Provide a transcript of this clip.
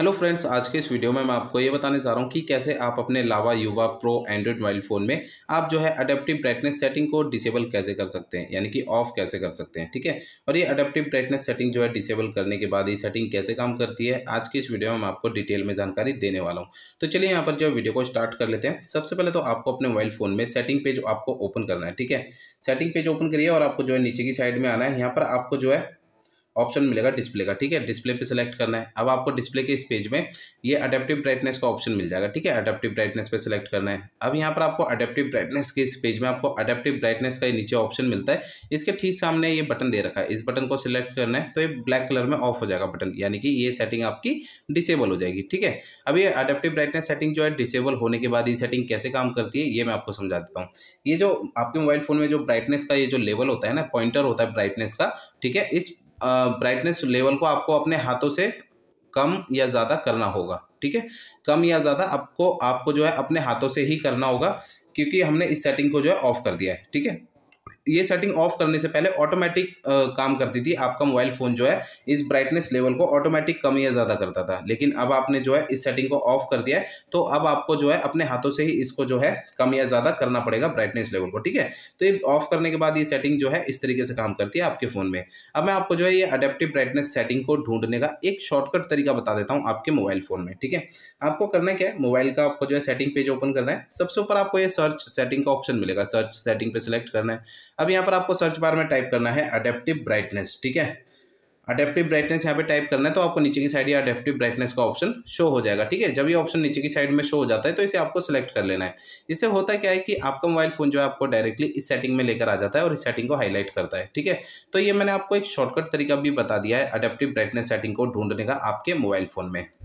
hello friends आज के इस वीडियो में मैं आपको ये बताने जा रहा हूँ कि कैसे आप अपने लावा युवा प्रो एंड्रॉयड मोबाइल फ़ोन में आप जो है अडेप्टिव ब्राइटनेस सेटिंग को डिसेबल कैसे कर सकते हैं यानी कि ऑफ कैसे कर सकते हैं ठीक है और ये अडेप्टिव ब्राइटनेस सेटिंग जो है डिसेबल करने के बाद ये सेटिंग कैसे काम करती है आज की इस वीडियो में मैं आपको डिटेल में जानकारी देने वाला हूँ तो चलिए यहाँ पर जो वीडियो को स्टार्ट कर लेते हैं सबसे पहले तो आपको अपने मोबाइल फ़ोन में सेटिंग पेज आपको ओपन करना है ठीक है सेटिंग पेज ओपन करिए और आपको जो है नीचे की साइड में आना है यहाँ पर आपको जो है ऑप्शन मिलेगा डिस्प्ले का ठीक है डिस्प्ले पे सिलेक्ट करना है अब आपको डिस्प्ले के इस पेज में ये अडेप्टिव ब्राइटनेस का ऑप्शन मिल जाएगा ठीक है अडेप्टिव ब्राइटनेस पे सिलेक्ट करना है अब यहाँ पर आपको अडेप्टिव ब्राइटनेस के इस पेज में आपको अडेप्टिव ब्राइटनेस का नीचे ऑप्शन मिलता है इसके ठीक सामने ये बटन दे रखा है इस बटन को सिलेक्ट करना है तो ये ब्लैक कलर में ऑफ हो जाएगा बटन यानी कि ये सेटिंग आपकी डिसेबल हो जाएगी ठीक है अब ये अडेप्टिव ब्राइटनेस सेटिंग जो है डिसेबल होने के बाद ये सेटिंग कैसे काम करती है ये मैं आपको समझा देता हूँ ये जो आपके मोबाइल फोन में जो ब्राइटनेस का ये जो लेवल होता है ना पॉइंटर होता है ब्राइटनेस का ठीक है इस ब्राइटनेस लेवल को आपको अपने हाथों से कम या ज़्यादा करना होगा ठीक है कम या ज़्यादा आपको आपको जो है अपने हाथों से ही करना होगा क्योंकि हमने इस सेटिंग को जो है ऑफ कर दिया है ठीक है ये सेटिंग ऑफ करने से पहले ऑटोमेटिक काम करती थी आपका मोबाइल फ़ोन जो है इस ब्राइटनेस लेवल को ऑटोमेटिक कम या ज़्यादा करता था लेकिन अब आपने जो है इस सेटिंग को ऑफ कर दिया है तो अब आपको जो है अपने हाथों से ही इसको जो है कम या ज़्यादा करना पड़ेगा ब्राइटनेस लेवल को ठीक है तो ये ऑफ करने के बाद ये सेटिंग जो है इस तरीके से काम करती है आपके फ़ोन में अब मैं आपको जो है ये अडेप्टिव ब्राइटनेस सेटिंग को ढूंढने का एक शॉर्टकट तरीका बता देता हूँ आपके मोबाइल फ़ोन में ठीक है आपको करना क्या है मोबाइल का आपको जो है सेटिंग पेज ओपन करना है सबसे ऊपर आपको ये सर्च सेटिंग का ऑप्शन मिलेगा सर्च सेटिंग पे सिलेक्ट करना है अब यहाँ पर आपको सर्च बार में टाइप करना है अडेप्टिव ब्राइटनेस ठीक है अडेप्टिव ब्राइटनेस यहाँ पे टाइप करना है तो आपको नीचे की साइड या अडेप्टिव ब्राइटनेस का ऑप्शन शो हो जाएगा ठीक है जब ये ऑप्शन नीचे की साइड में शो हो जाता है तो इसे आपको सेलेक्ट कर लेना है इससे होता क्या है कि आपका मोबाइल फोन जो है आपको डायरेक्टली इस सेटिंग में लेकर आ जाता है और इस सेटिंग को हाईलाइट करता है ठीक है तो ये मैंने आपको एक शॉर्टकट तरीका भी बता दिया है अडेप्टिव ब्राइटनेस सेटिंग को ढूंढने का आपके मोबाइल फोन में